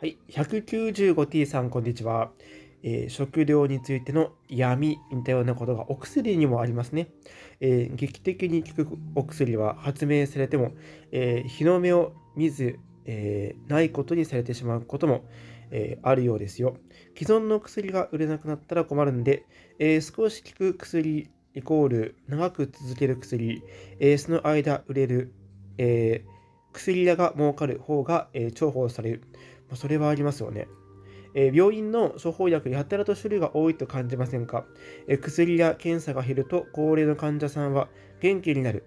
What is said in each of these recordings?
はい、195t さん、こんにちは。えー、食料についての闇みたいなことがお薬にもありますね。えー、劇的に効くお薬は発明されても、えー、日の目を見ず、えないことにされてしまうことも、えあるようですよ。既存の薬が売れなくなったら困るんで、え少し効く薬イコール長く続ける薬、えその間売れる、え薬屋が儲かる方が、え重宝される。まあ、それはありますよね。えー、病院の処方薬やたらと種類が多いと感じませんか、えー、薬や検査が減ると高齢の患者さんは元気になる。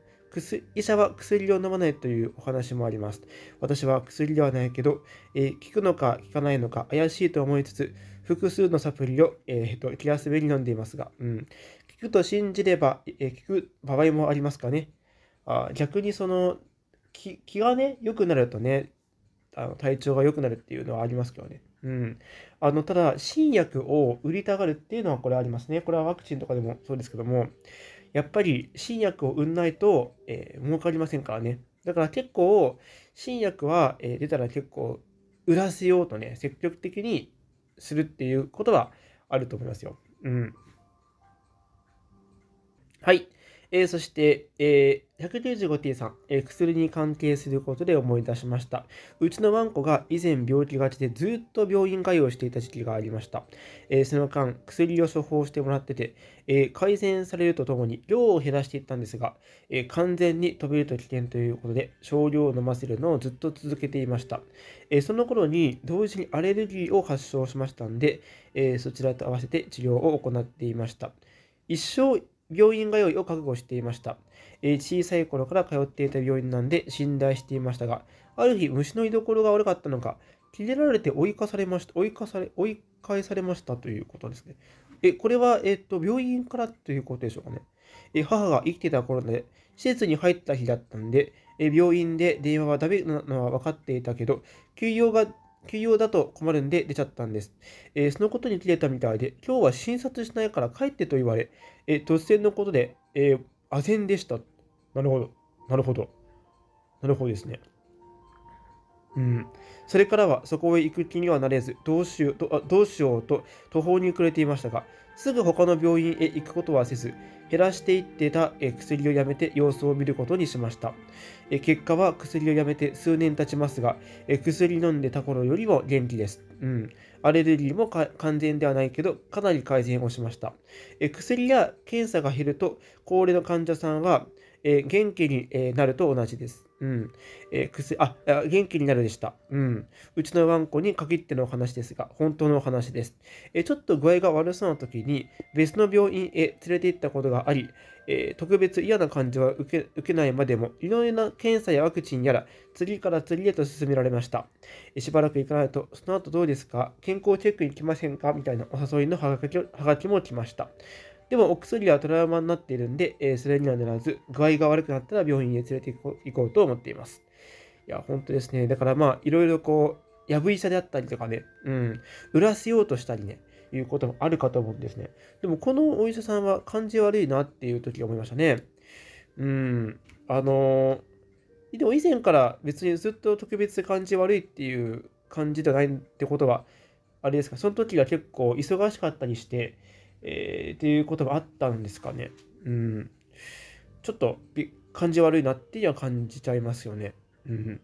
医者は薬を飲まないというお話もあります。私は薬ではないけど、えー、効くのか効かないのか怪しいと思いつつ、複数のサプリを、えーと、と気休めに飲んでいますが、うん、効くと信じれば、えー、効く場合もありますかね。あ逆にその気がね、良くなるとね、あの体調が良くなるっていうのはありますけどね。うん。あの、ただ、新薬を売りたがるっていうのはこれありますね。これはワクチンとかでもそうですけども、やっぱり新薬を売んないと、えー、儲かりませんからね。だから結構、新薬は、えー、出たら結構、売らせようとね、積極的にするっていうことはあると思いますよ。うん。はい。えー、そして、えー、195.3、えー、薬に関係することで思い出しました。うちのワンコが以前病気がちでずっと病院通いしていた時期がありました。えー、その間、薬を処方してもらってて、えー、改善されるとともに量を減らしていったんですが、え完全に飛びると危険ということで、少量を飲ませるのをずっと続けていました。えその頃に同時にアレルギーを発症しましたので、えそちらと合わせて治療を行っていました。一生病院通いを覚悟していました。え小さい頃から通っていた病院なんで信頼していましたが、ある日虫の居所が悪かったのか、切れられて追い返されました、追い返され、追い返されましたということですね。え、これは、えっ、と、病院からということでしょうかね。え、母が生きてた頃で、施設に入った日だったんで、え、病院で電話はダメなのは分かっていたけど、休養が休養だと困るんで出ちゃったんです。えそのことに切れたみたいで、今日は診察しないから帰ってと言われ、え突然のことで、えー、あぜんでした。なるほど。なるほど。なるほどですね。うん、それからはそこへ行く気にはなれずどうしようとあどうしようと途方に暮れていましたがすぐ他の病院へ行くことはせず、減らしていってた薬をやめて様子を見ることにしました。結果は薬をやめて数年経ちますが、薬飲んでた頃よりも元気です。うん。アレルギーも完全ではないけど、かなり改善をしました。薬や検査が減ると、高齢の患者さんは、えー、元気に、えなると同じです。うん。えー、薬、あ、元気になるでした。うん。うちのワンコに限ってのお話ですが、本当のお話です。えちょっと具合が悪そうな時に、別の病院へ連れて行ったことがあり、え特別嫌な感じは受け受けないまでも、いろいろな検査やワクチンやら、次から次へと進められました。えしばらく行かないと、その後どうですか健康チェックに来ませんかみたいなお誘いのハガキも来ました。でもお薬はトラウマになっているんで、えー、それにはならず、具合が悪くなったら病院へ連れて行こうと思っています。いや、本当ですね。だからまあ、いろいろこう、やぶ医者であったりとかね、うん、売らせようとしたりね、いうこともあるかと思うんですね。でも、このお医者さんは感じ悪いなっていう時思いましたね。うん、あのー、でも以前から別にずっと特別感じ悪いっていう感じじゃないってことは、あれですか、その時が結構忙しかったりして、えー、っていうことがあったんですかね。うん。ちょっと感じ悪いなっていうのは感じちゃいますよね。うん。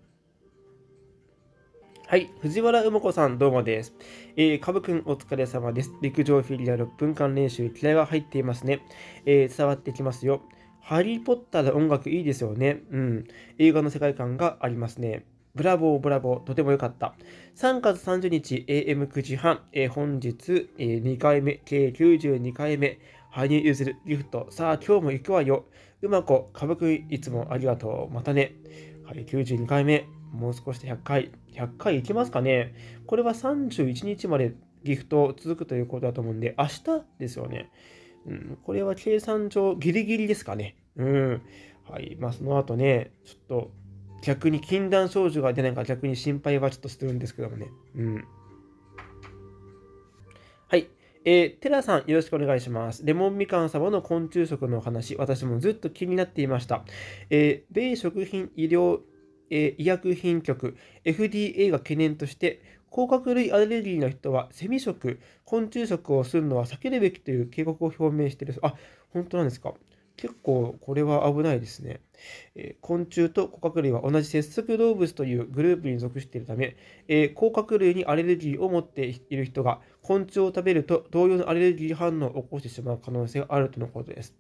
はい。藤原梅子さん、どうもです。えー、かぶくん、お疲れ様です。陸上フィギュア6分間練習、気合が入っていますね。えー、伝わってきますよ。ハリー・ポッターの音楽いいですよね。うん。映画の世界観がありますね。ブラボー、ブラボー、とても良かった。3月30日、AM9 時半、えー、本日、えー、2回目、計92回目、羽生結弦、ギフト、さあ、今日も行くわよ。うまこ、歌舞伎、い、つもありがとう。またね。はい、92回目、もう少しで100回。100回いきますかね。これは31日までギフト続くということだと思うんで、明日ですよね。うん、これは計算上ギリギリですかね。うん。はい。まあ、その後ね、ちょっと逆に禁断症状が出ないか逆に心配はちょっとしてるんですけどもね。うん。はい。えー、テラさん、よろしくお願いします。レモンみかん様の昆虫食のお話、私もずっと気になっていました。えー、米食品医療、えー、医薬品局、FDA が懸念として、甲殻類アレルギーの人は、セミ食、昆虫食をするのは避けるべきという警告を表明している。あ、本当なんですか。結構これは危ないですね。えー、昆虫と甲殻類は同じ節足動物というグループに属しているため、えー、甲殻類にアレルギーを持っている人が昆虫を食べると同様のアレルギー反応を起こしてしまう可能性があるとのことです。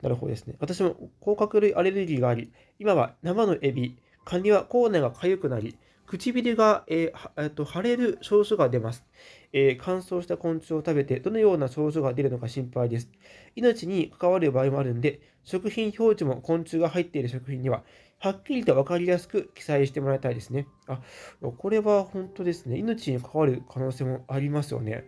なるほどですね。私も甲殻類アレルギーがあり、今は生のエビ、カニは口内が痒くなり、唇が、えーえー、と腫れる症状が出ます、えー、乾燥した昆虫を食べてどのような症状が出るのか心配です。命に関わる場合もあるんで、食品表示も昆虫が入っている食品には、はっきりと分かりやすく記載してもらいたいですね。あ、これは本当ですね。命に関わる可能性もありますよね。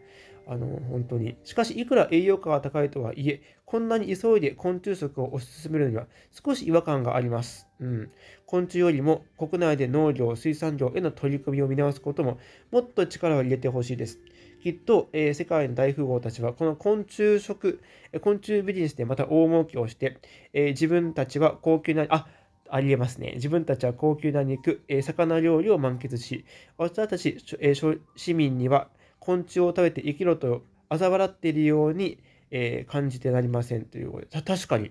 あの本当にしかしいくら栄養価が高いとはいえこんなに急いで昆虫食を推し進めるには少し違和感があります、うん、昆虫よりも国内で農業水産業への取り組みを見直すことももっと力を入れてほしいですきっと、えー、世界の大富豪たちはこの昆虫食昆虫ビジネスでまた大儲けをして、えー、自分たちは高級なあありえますね。自分たちは高級な肉、えー、魚料理を満喫し、私たち、えー、市民には昆虫を食べて生きろと嘲笑っているように、えー、感じてなりませんということで確かに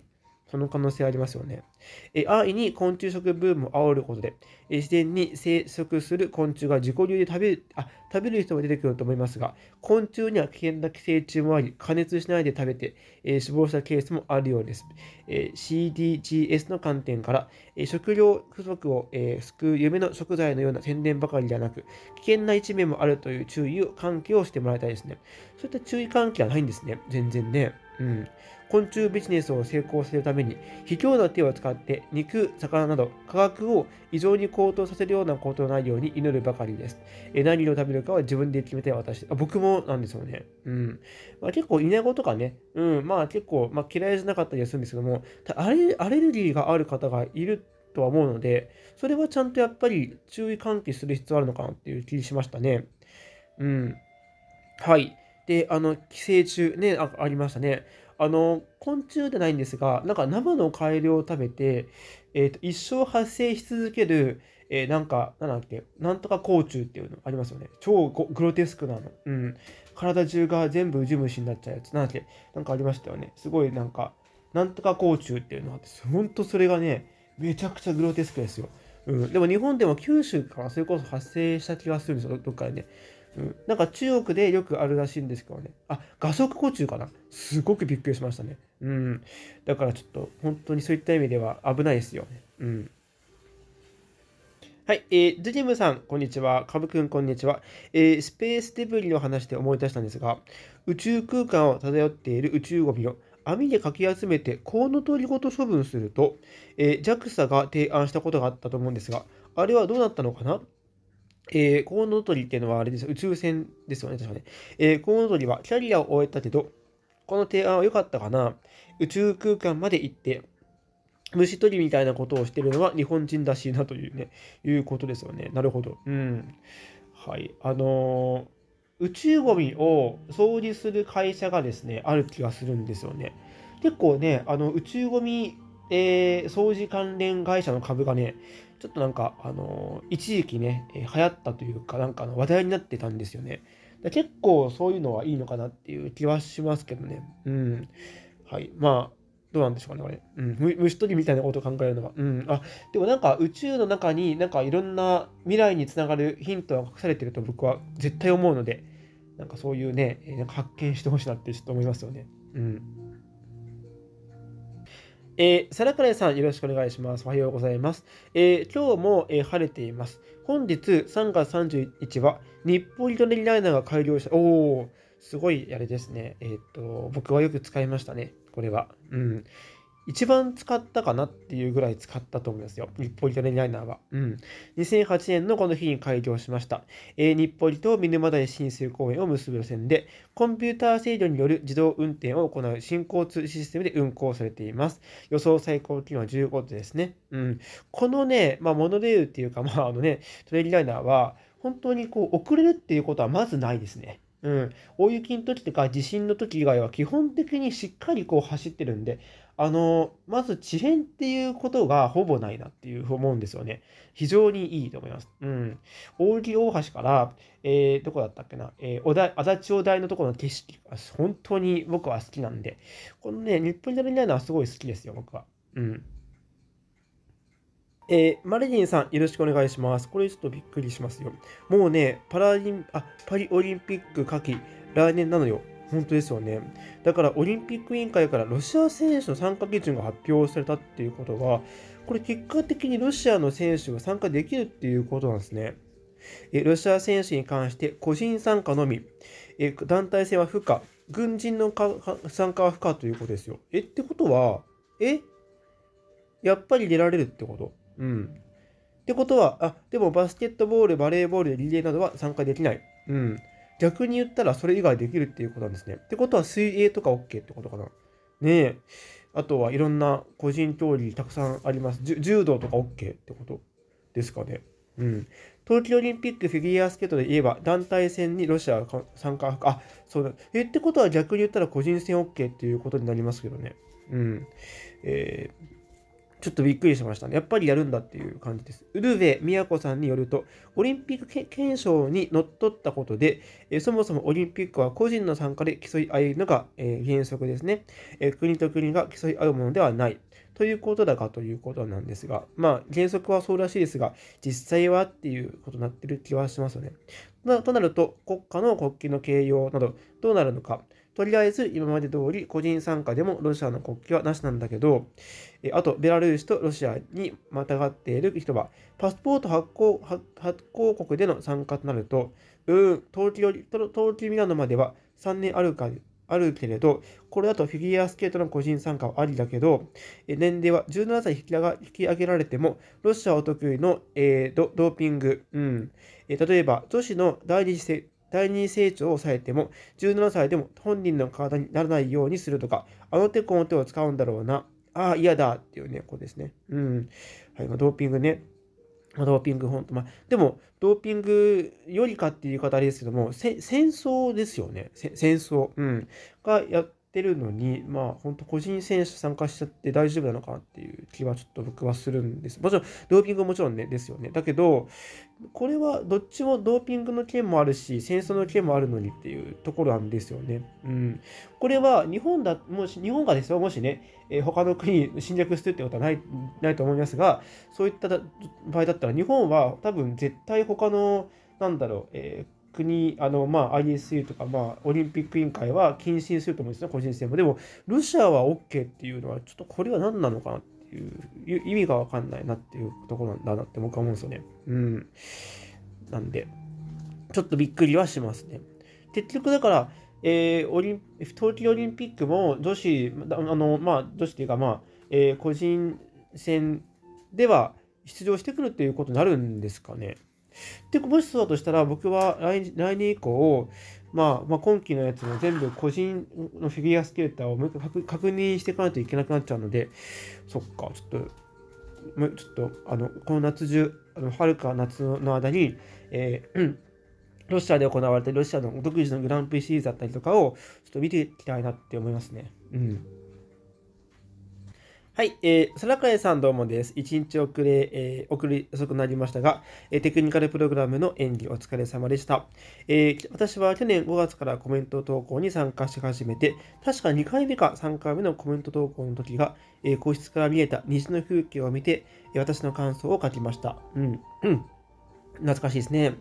その可能性ありますよね。え安易に昆虫食ブームを煽ることで、え自然に生息する昆虫が自己流で食べるあ食べる人も出てくると思いますが、昆虫には危険な寄生虫もあり、加熱しないで食べて、え死亡したケースもあるようです。え CDGS の観点から、え食料不足を、え救う夢の食材のような宣伝ばかりではなく、危険な一面もあるという注意を喚起をしてもらいたいですね。そういった注意喚起はないんですね、全然ね。うん、昆虫ビジネスを成功させるために卑怯な手を使って肉、魚など価格を異常に高騰させるようなことのないように祈るばかりです。え何を食べるかは自分で決めて私。あ僕もなんですよね。うん。まあ、結構イナゴとかね、うん、まあ結構、まあ、嫌いじゃなかったりするんですけども、アレアレルギーがある方がいるとは思うので、それはちゃんとやっぱり注意喚起する必要あるのかなっていう気しましたね。うん。はい。で、あの、寄生虫ね、あありましたね。あの、昆虫じゃないんですが、なんか生のカエルを食べて、えっ、ー、と、一生発生し続ける、えー、なんか、なんだっけ、なんとか甲虫っていうのありますよね。超グロテスクなの。うん。体中が全部ウジ虫になっちゃうやつ。なんだっけ、なんかありましたよね。すごいなんか、なんとか甲虫っていうのがあって、ほんとそれがね、めちゃくちゃグロテスクですよ。うん、でも日本でも九州からそれこそ発生した気がするんですよ、どっかでね。うん、なんか中国でよくあるらしいんですけどね。あ、画速補充かな。すごくびっくりしましたね。うん。だからちょっと、本当にそういった意味では危ないですようん。はい、えー、ジジムさん、こんにちは。カブくん、こんにちは、えー、スペースデブリの話で思い出したんですが、宇宙空間を漂っている宇宙ゴミを網でかき集めて、コウノトリごと処分すると、えー、JAXA が提案したことがあったと思うんですが、あれはどうなったのかなえー、コウノトリっていうのはあれです宇宙船ですよね、確かね。えー、コウノトリはキャリアを終えたけど、この提案は良かったかな。宇宙空間まで行って、虫取りみたいなことをしてるのは日本人らしいなというね、いうことですよね。なるほど。うん。はい。あのー、宇宙ゴミを掃除する会社がですね、ある気がするんですよね。結構ね、あの宇宙ゴミ、えー、掃除関連会社の株がね、ちょっとなんか、あの一時期ね、流行ったというか、なんか話題になってたんですよね。結構そういうのはいいのかなっていう気はしますけどね。うん。はい。まあ、どうなんでしょうかね、これ。うん。虫取りみたいなことを考えるのは。うん。あ、でもなんか宇宙の中になんかいろんな未来につながるヒントが隠されてると僕は絶対思うので、なんかそういうね、なんか発見してほしいなってちょっと思いますよね。うん。えー、ライさん、よろしくお願いします。おはようございます。えー、今日も、えー、晴れています。本日3月31日は、日暮里とレライナーが改良した。おー、すごいあれですね。えー、っと、僕はよく使いましたね。これは。うん。一番使ったかなっていうぐらい使ったと思いますよ。日暮里トレニライナーは。うん。2008年のこの日に開業しました。え日暮里と見沼台新水公園を結ぶ路線で、コンピューター制御による自動運転を行う新交通システムで運行されています。予想最高気温は15度ですね。うん。このね、まあ、モノレールっていうか、まあ、あのね、トレニライナーは、本当にこう、遅れるっていうことはまずないですね。うん、大雪の時とか地震の時以外は基本的にしっかりこう走ってるんで、あの、まず遅延っていうことがほぼないなっていう思うんですよね。非常にいいと思います。うん。大木大橋から、えー、どこだったっけな、えー、おだ足立お台のところの景色が本当に僕は好きなんで、このね、日本に食べないのはすごい好きですよ、僕は。うん。えー、マリリンさん、よろしくお願いします。これちょっとびっくりしますよ。もうね、パラリン、あ、パリオリンピック夏季、来年なのよ。本当ですよね。だからオリンピック委員会からロシア選手の参加基準が発表されたっていうことは、これ結果的にロシアの選手が参加できるっていうことなんですね。えロシア選手に関して個人参加のみ、え団体戦は不可、軍人の参加は不可ということですよ。えってことは、えやっぱり出られるってことうん。ってことは、あ、でもバスケットボール、バレーボール、リレーなどは参加できない。うん。逆に言ったらそれ以外できるっていうことなんですね。ってことは水泳とか OK ってことかな。ねえ。あとはいろんな個人競技たくさんあります。柔道とか OK ってことですかね。うん。東京オリンピックフィギュアスケートで言えば団体戦にロシアが参加、あ、そうだ。え、ってことは逆に言ったら個人戦 OK っていうことになりますけどね。うん。えーちょっとびっくりしましたね。やっぱりやるんだっていう感じです。ウルヴェヤコさんによると、オリンピック憲章にのっとったことで、えそもそもオリンピックは個人の参加で競い合うのが、え原則ですね、え国と国が競い合うものではない。ということだかということなんですが、まあ原則はそうらしいですが、実際はっていうことになってる気はしますよね。となると、国家の国旗の形容などどうなるのか、とりあえず今まで通り個人参加でもロシアの国旗はなしなんだけど、あと、ベラルーシとロシアにまたがっている人は、パスポート発行発行国での参加となると、うん、東京東京ミラノまでは3年あるかあるけれど、これだとフィギュアスケートの個人参加はありだけど、年齢は17歳引き上き上げられても、ロシアお得意の、えー、ドーピング、うん例えば女子の第二次世第二成長を抑えても、17歳でも本人の体にならないようにするとか、あの手この手を使うんだろうな、ああ、嫌だっていうね、こうですね。うん。はい、ドーピングね。ドーピング本当、まあ、でも、ドーピングよりかっていう言い方あれですけども、戦争ですよね。戦争、うん、がやってるのに、まあ、本当個人選手参加しちゃって大丈夫なのかっていう気はちょっと僕はするんです。もちろん、ドーピングもちろんね、ですよね。だけど、これはどっちもドーピングの件もあるし、戦争の件もあるのにっていうところなんですよね。うん。これは日本だ、もし、日本がですよ、もしね、えー、他の国侵略するってことはない、ないと思いますが、そういった場合だったら、日本は多分絶対他の、なんだろう、えー国あの、まあ、ISU とか、まあ、オリンピック委員会は禁止すると思うんですね、個人戦も。でも、ロシアは OK っていうのは、ちょっとこれは何なのかなっていう意味が分かんないなっていうところなんだなって僕は思うんですよね。うん。なんで、ちょっとびっくりはしますね。結局だから、えー、オリン東京オリンピックも女子、あのまあ、女子というか、まあえー、個人戦では出場してくるっていうことになるんですかね。で、もしそうだとしたら、僕は来来年以降、まあ、まあ、今期のやつも全部個人のフィギュアスケーターを確認していかないといけなくなっちゃうので、そっか、ちょっと、もうちょっと、あの、この夏中、あの春か夏の間に、えー、ロシアで行われてロシアの独自のグランプリシリーズだったりとかをちょっと見ていきたいなって思いますね。うん。はい、えー、空海さんどうもです。一日遅れ、えー、遅れ遅くなりましたが、えー、テクニカルプログラムの演技お疲れ様でした、えー、私は去年5月からコメント投稿に参加し始めて、確か2回目か3回目のコメント投稿の時が、えー、個室から見えた虹の風景を見て、私の感想を書きました。うん、うん、懐かしいですね。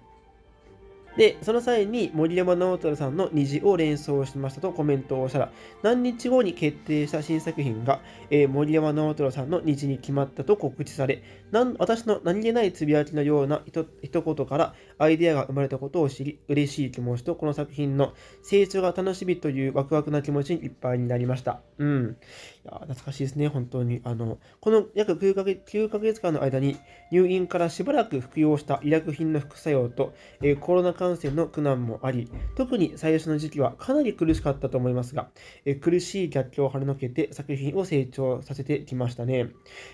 で、その際に森山直太朗さんの虹を連想しましたとコメントをしたら、何日後に決定した新作品が、えー、森山直太朗さんの虹に決まったと告知され、なん私の何気ないつぶやきのようなひと一言からアイデアが生まれたことを知り、嬉しい気持ちとこの作品の成長が楽しみというワクワクな気持ちにいっぱいになりました。うん。いや懐かしいですね、本当に。あの、この約9ヶ月 ,9 ヶ月間の間に入院からしばらく服用した医薬品の副作用と、えー、コロナ感染の苦難もあり、特に最初の時期はかなり苦しかったと思いますが、えー、苦しい逆境をはねのけて作品を成長させてきましたね。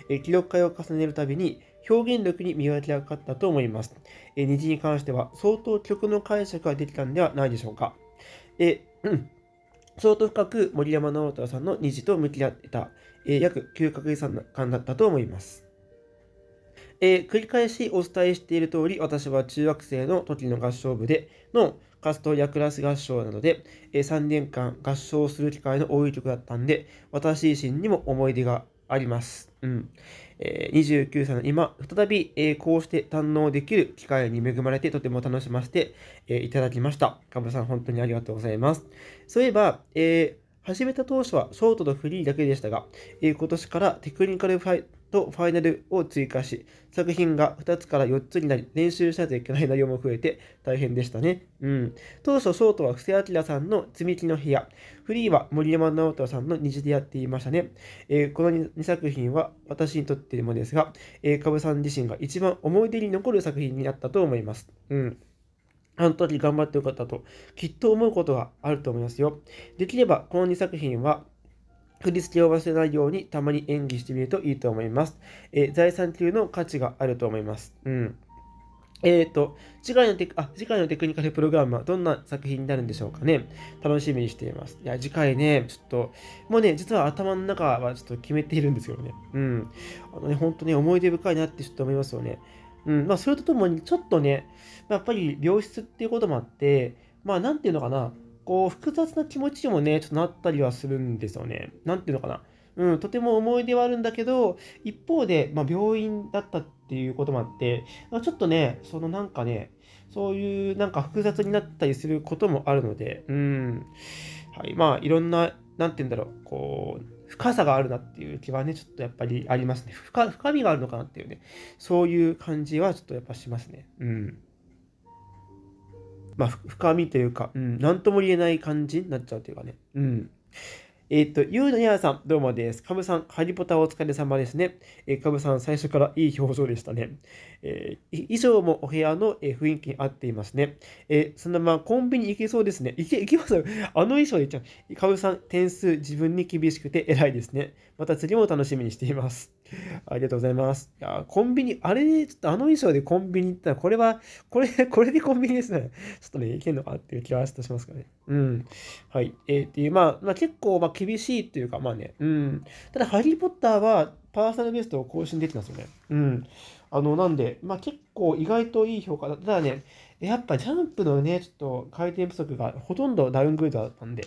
えー、記録会を重ねるたびに表現力に磨き上がったと思います。え虹に関しては相当曲の解釈ができたんではないでしょうか。えうん、相当深く森山直太さんの虹と向き合ってた、え約9ヶ月間だったと思います。えー、繰り返しお伝えしている通り、私は中学生の時の合唱部での活動やクラス合唱などで、えー、3年間合唱する機会の多い曲だったんで、私自身にも思い出があります。うんえー、29歳の今、再び、えー、こうして堪能できる機会に恵まれて、とても楽しませて、えー、いただきました。かぶさん、本当にありがとうございます。そういえば、えー、始めた当初はショートとフリーだけでしたが、え今年からテクニカルファイとファイナルを追加し、作品が2つから4つになり、練習しなきといけない内容も増えて大変でしたね。うん。当初、ショートは布施明さんの積み木の部屋、フリーは森山直太さんの虹でやっていましたね。えー、この 2, 作品は私にとってもですが、えー、かぶさん自身が一番思い出に残る作品になったと思います。うん。あの時頑張ってよかったと、きっと思うことがあると思いますよ。できれば、この2作品は、振り付けを忘れないようにたまに演技してみるといいと思います。えー、財産級の価値があると思います。うん。えっ、ー、と、次回のテク、あ、次回のテクニカルプログラムはどんな作品になるんでしょうかね。楽しみにしています。いや、次回ね、ちょっと、もうね、実は頭の中はちょっと決めているんですけどね。うん。あのね、本当ね、思い出深いなってちょっと思いますよね。うん。まあ、それとともに、ちょっとね、やっぱり病室っていうこともあって、まあ、なんていうのかな、こう、複雑な気持ちにもね、ちょっとなったりはするんですよね。なんていうのかな。うん、とても思い出はあるんだけど、一方で、まあ、病院だったっていうこともあって、まあ、ちょっとね、そのなんかね、そういうなんか複雑になったりすることもあるので、うん、はい、まあ、いろんな、なんて言うんだろう、こう、深さがあるなっていう気はね、ちょっとやっぱりありますね。深深みがあるのかなっていうね、そういう感じはちょっとやっぱしますね。うん。まあ、深みというか、うん、なとも言えない感じになっちゃうというかね。うん。えっ、ー、と、ゆうのやあさん、どうもです。かぶさん、ハリポタお疲れ様ですね。えかぶさん、最初からいい表情でしたね。えー、衣装もお部屋の、えー、雰囲気に合っていますね。えー、そのままコンビニ行けそうですね。行け、行けます あの衣装でいっちゃう。かぶさん、点数自分に厳しくて偉いですね。また次も楽しみにしています。ありがとうございます。いや、コンビニ、あれ、ちょっとあの衣装でコンビニ行ったら、これは、これ、これでコンビニですね。ちょっとね、いけんのかっていう気はしますかね。うん。はい。えー、っていう、まあ、まあ、結構、まあ、厳しいっていうか、まあね、うん。ただ、ハリー・ポッターは、パーソナルベストを更新できたんですよね。うん。あの、なんで、まあ、結構意外といい評価だただね、やっぱジャンプのね、ちょっと回転不足がほとんどダウングレードだったんで、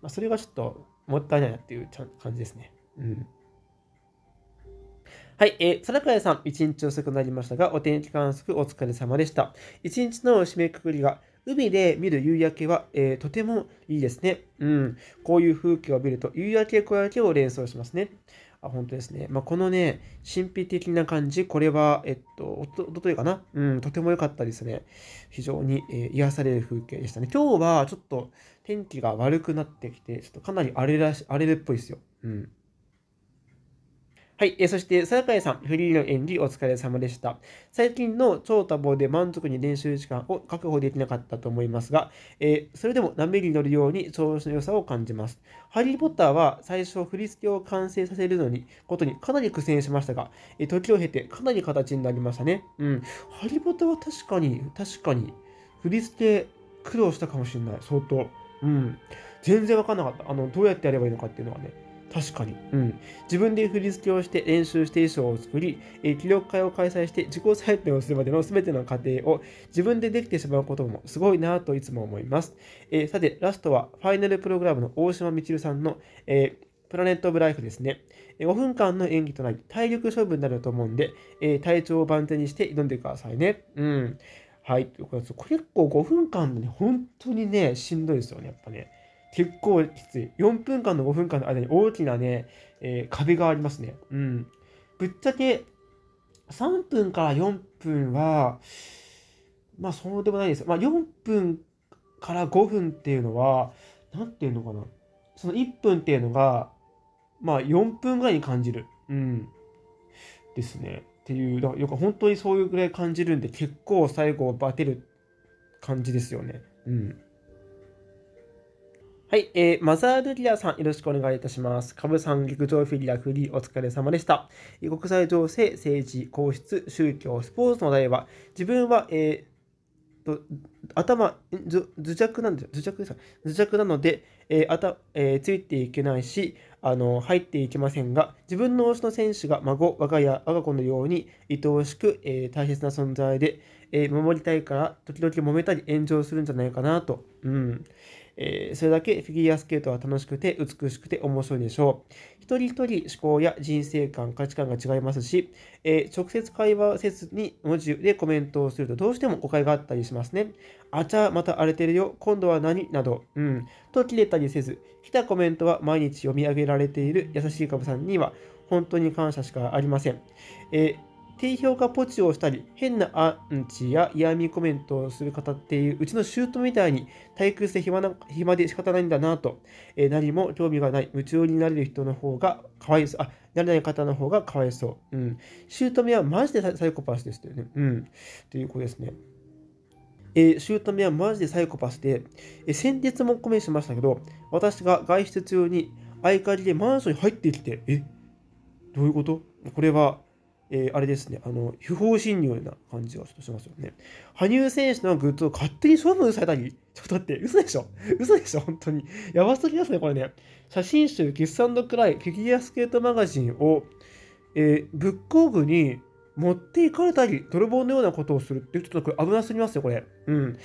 まあ、それがちょっともったいないなっていう感じですね。うん。はい、えー、定倉さん、一日遅くなりましたが、お天気観測お疲れ様でした。一日の締めくくりが、海で見る夕焼けは、えー、とてもいいですね。うん。こういう風景を見ると、夕焼け小焼けを連想しますね。あ、本当ですね。まあ、このね、神秘的な感じ、これは、えっと、おとおとといかな。うん、とても良かったですね。非常に、えー、癒される風景でしたね。今日はちょっと天気が悪くなってきて、ちょっとかなり荒れらし荒れるっぽいですよ。うん。はい、えー、そして、酒井さん、フリーの演技お疲れ様でした。最近の超多忙で満足に練習時間を確保できなかったと思いますが、えー、それでも波に乗るように調子の良さを感じます。ハリー・ポッターは最初振り付けを完成させるのに、ことにかなり苦戦しましたが、えー、時を経てかなり形になりましたね。うん。ハリー・ポッターは確かに、確かに、振り付け苦労したかもしれない、相当。うん。全然わかんなかった。あの、どうやってやればいいのかっていうのはね。確かに、うん、自分で振り付けをして練習して衣装を作り、えー、記録会を開催して自己採点をするまでの全ての過程を自分でできてしまうこともすごいなといつも思います、えー、さてラストはファイナルプログラムの大島みちるさんの、えープラネット・オブ・ライフですね。5分間の演技となり、体力勝負になると思うんで、えー、体調を万全にして挑んでくださいね。うん。はい。ということで、結構5分間もね、本当にね、しんどいですよね、やっぱね。結構きつい。4分間の5分間の間に大きなね、えー、壁がありますね。うん。ぶっちゃけ、3分から4分は、まあそうでもないです。まあ4分から5分っていうのは、何ていうのかな。その1分っていうのが、まあ4分ぐらいに感じる。うん。ですね。っていう、だから本当にそういうぐらい感じるんで、結構最後バテる感じですよね。うん。はい、えー、マザールリアさん、よろしくお願いいたします。株ん、陸上フィギュアフリー、お疲れ様でした。国際情勢、政治、皇室、宗教、スポーツの題は、自分は、えー、と頭頭弱なんで頭弱です頭弱なので、えーあたえー、ついていけないしあの入っていけませんが自分の推しの選手が孫我が家我が子のように愛おしく、えー、大切な存在で、えー、守りたいから時々揉めたり炎上するんじゃないかなと、うんえー、それだけフィギュアスケートは楽しくて美しくて面白いでしょう。一人一人思考や人生観、価値観が違いますし、えー、直接会話せずに文字でコメントをするとどうしても誤解があったりしますね。あちゃ、また荒れてるよ、今度は何など、うん、と切れたりせず、来たコメントは毎日読み上げられている優しい株さんには、本当に感謝しかありません。えー低評価ポチをしたり、変なアンチや嫌味コメントをする方っていう、うちの姑みたいに退屈で暇な暇で仕方ないんだなと、えー、何も興味がない、夢中になれる人の方がかわいそう、あ、なれない方の方がかわいそう。うん。姑はマジでサイコパスでしたよね。うん。ということですね。えー、姑はマジでサイコパスで、えー、先日もコメントしましたけど、私が外出中に合鍵でマンションに入ってきて、えどういうことこれはえー、あれですね、あの、不法侵入な感じがちょっとしますよね。羽生選手のグッズを勝手に処分されたり、ちょっと待って、嘘でしょ嘘でしょ本当に。やばすぎますね、これね。写真集、キッスクライ、フィギュアスケートマガジンを、えー、ブック部に持っていかれたり、泥棒のようなことをするっていう、ちょっとこれ危なすぎますよ、これ。うん。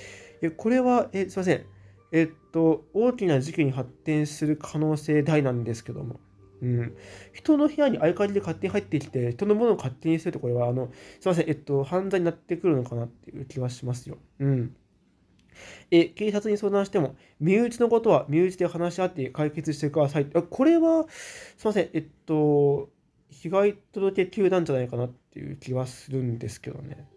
え、これは、え、すいません。えっと、大きな事件に発展する可能性大なんですけども。うん、人の部屋に合鍵りで勝手に入ってきて、人のものを勝手にすると、これは、あの、すいません、えっと、犯罪になってくるのかなっていう気はしますよ。うん。え、警察に相談しても、身内のことは身内で話し合って解決してください。あこれは、すいません、えっと、被害届級なんじゃないかなっていう気はするんですけどね。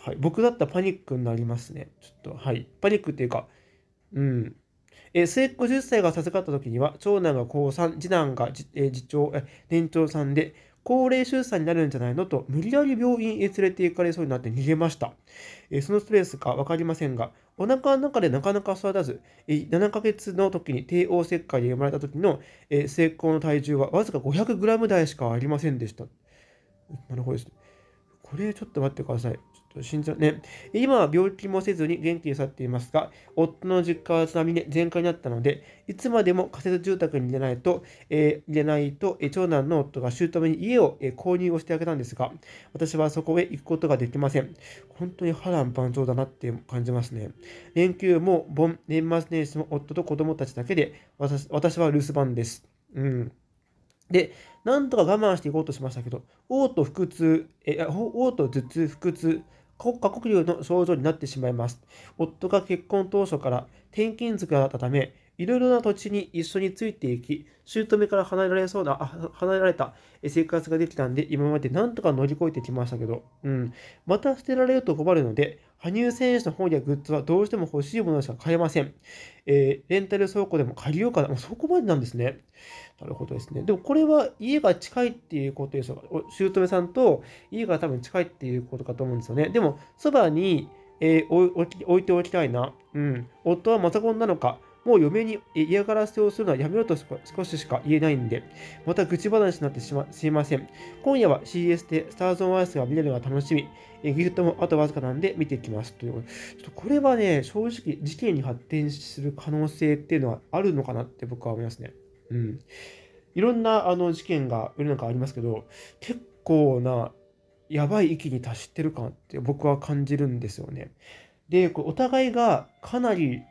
はい。僕だったらパニックになりますね。ちょっと、はい。パニックっていうか、うん。え末っ子10歳が授かった時には、長男が高3、次男がじ、え次長、え年長さんで、高齢出産になるんじゃないのと、無理やり病院へ連れて行かれそうになって逃げました。えそのストレスか分かりませんが、お腹の中でなかなか育たず、え7ヶ月の時に帝王切開で生まれた時の、え成功の体重はわずか 500g 台しかありませんでした。なるほどですね。これちょっと待ってください。心臓ね、今は病気もせずに元気に去っていますが、夫の実家は津波で全開になったので、いつまでも仮設住宅に入れないと、えー、入れないと、え長男の夫が姑に家を、え購入をしてあげたんですが、私はそこへ行くことができません。本当に波乱万丈だなって感じますね。連休も盆、年末年始も夫と子供たちだけで、私私は留守番です。うん。で、なんとか我慢していこうとしましたけど、嘔吐、腹痛、え、嘔吐、頭痛、腹痛、国家国流の症状になってしまいます。夫が結婚当初から転勤族だったため、いろいろな土地に一緒についていき、姑から離れられそうな、あ離れられた生活ができたんで、今までなんとか乗り越えてきましたけど、うん、また捨てられると困るので、羽生選手の本やグッズはどうしても欲しいものしか買えません。えー、レンタル倉庫でも借りようかな。もうそこまでなんですね。なるほどですね。でもこれは家が近いっていうことでしょうか。お姑さんと家が多分近いっていうことかと思うんですよね。でも、そばに、えー、置いておきたいな。うん。夫はマザコンなのか。もう嫁に嫌がらせをするのはやめろと少ししか言えないんで、また愚痴話になってしま、すいません。今夜は CS でスターズオンアイスが見れるのが楽しみ。えギフトもあとわずかなんで見ていきます。という。ちょっとこれはね、正直事件に発展する可能性っていうのはあるのかなって僕は思いますね。うん。いろんなあの事件が世の中ありますけど、結構なやばい域に達してるかって僕は感じるんですよね。で、お互いがかなり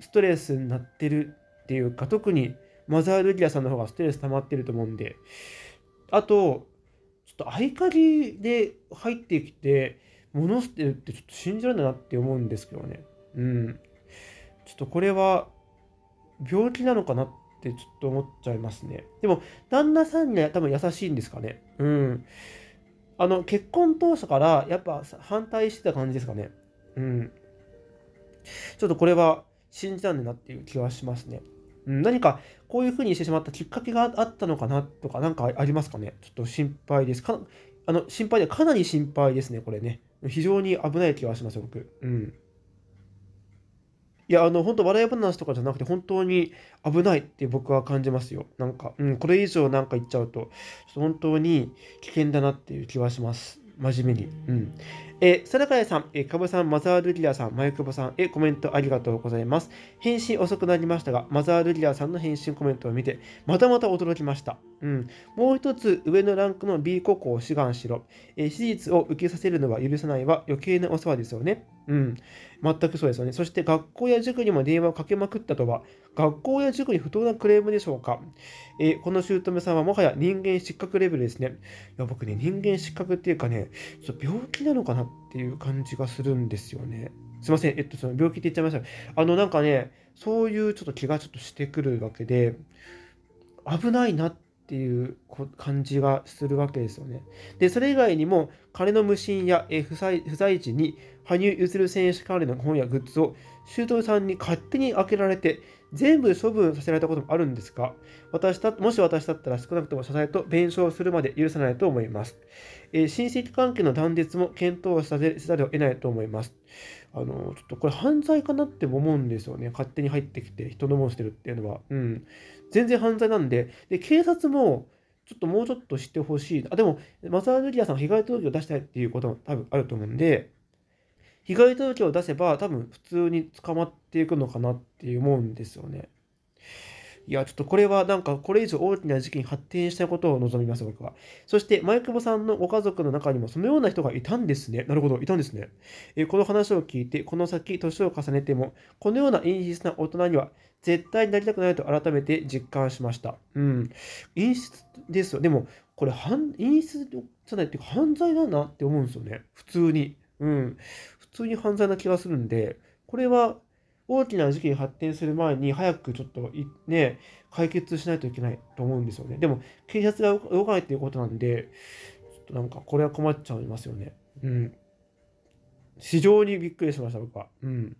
ストレスになってるっていうか、特にマザー・ルリアさんの方がストレス溜まってると思うんで、あと、ちょっと合鍵で入ってきて、戻してるってちょっと信じられないなって思うんですけどね。うん。ちょっとこれは病気なのかなってちょっと思っちゃいますね。でも、旦那さんには多分優しいんですかね。うん。あの、結婚当初からやっぱ反対してた感じですかね。うん。ちょっとこれは信じたんだなっていう気はしますね。うん、何かこういうふうにしてしまったきっかけがあったのかなとか、何かありますかねちょっと心配です。かあの心配で、かなり心配ですね、これね。非常に危ない気はします、僕。うん。いや、あの、本当笑い話とかじゃなくて、本当に危ないって僕は感じますよ。なんか、うん、これ以上なんか言っちゃうと、ちょっと本当に危険だなっていう気はします。真面目に。うん。えさサラカヤさん、えかカブさん、マザールリアさん、マユクボさん、えコメントありがとうございます。返信遅くなりましたが、マザールリアさんの返信コメントを見て、またまた驚きました。うん。もう一つ上のランクの B 高校を志願しろ。え手術を受けさせるのは許さないは余計なお世話ですよね。うん。全くそうですよね。そして学校や塾にも電話をかけまくったとは、学校や塾に不当なクレームでしょうか。えー、この姑さんはもはや人間失格レベルですね。いや、僕ね、人間失格っていうかね、ちょっと病気なのかなっていう感じがするんですよね。すいません、えっと、その病気って言っちゃいました、あの、なんかね、そういうちょっと気がちょっとしてくるわけで、危ないなっていう感じがするわけですよね。で、それ以外にも、彼の無心や不在不在時に、羽生結弦選手関連の本やグッズを、周東さんに勝手に開けられて、全部処分させられたこともあるんですが、私だもし私だったら少なくとも謝罪と弁償するまで許さないと思います。えー、親戚関係の断絶も検討させざるを得ないと思います。あのちょっとこれ犯罪かなって思うんですよね。勝手に入ってきて人のもんしてるっていうのは。うん。全然犯罪なんで、で警察もちょっともうちょっとしてほしい。あ、でも、マザー・ルリアさん被害届を出したいっていうことも多分あると思うんで、被害届を出せば多分普通に捕まっていくのかなって思うんですよね。いや、ちょっとこれはなんかこれ以上大きな事件に発展したことを望みます、僕は。そして、前久保さんのご家族の中にもそのような人がいたんですね。なるほど、いたんですね。えこの話を聞いて、この先、年を重ねても、このような陰湿な大人には絶対になりたくないと改めて実感しました。うん。陰湿ですよ。でも、これ、陰湿じゃないっていうか、犯罪なんだって思うんですよね。普通に。うん。通に犯罪な気がするんで、これは大きな事件に発展する前に早くちょっとね、解決しないといけないと思うんですよね。でも警察が動かないっていうことなんで、ちょっとなんかこれは困っちゃいますよね。うん。非常にびっくりしました、僕は。うん。